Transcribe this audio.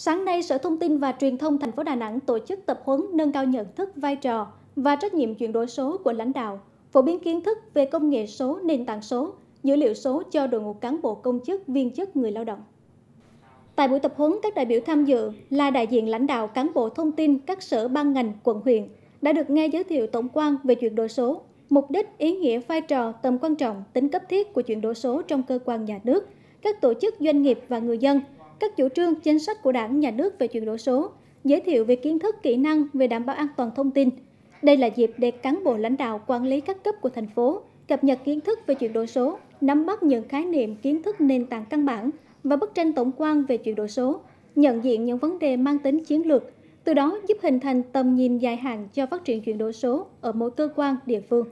Sáng nay, Sở Thông tin và Truyền thông thành phố Đà Nẵng tổ chức tập huấn nâng cao nhận thức, vai trò và trách nhiệm chuyển đổi số của lãnh đạo, phổ biến kiến thức về công nghệ số, nền tảng số, dữ liệu số cho đội ngũ cán bộ công chức, viên chức, người lao động. Tại buổi tập huấn, các đại biểu tham dự là đại diện lãnh đạo cán bộ thông tin các sở ban ngành, quận huyện đã được nghe giới thiệu tổng quan về chuyển đổi số, mục đích, ý nghĩa, vai trò, tầm quan trọng, tính cấp thiết của chuyển đổi số trong cơ quan nhà nước, các tổ chức doanh nghiệp và người dân – các chủ trương chính sách của đảng nhà nước về chuyển đổi số giới thiệu về kiến thức kỹ năng về đảm bảo an toàn thông tin đây là dịp để cán bộ lãnh đạo quản lý các cấp của thành phố cập nhật kiến thức về chuyển đổi số nắm bắt những khái niệm kiến thức nền tảng căn bản và bức tranh tổng quan về chuyển đổi số nhận diện những vấn đề mang tính chiến lược từ đó giúp hình thành tầm nhìn dài hạn cho phát triển chuyển đổi số ở mỗi cơ quan địa phương